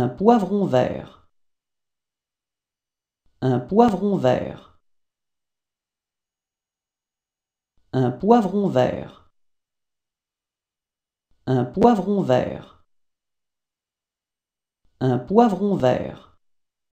Un poivron vert. Un poivron vert. Un poivron vert. Un poivron vert. Un poivron vert.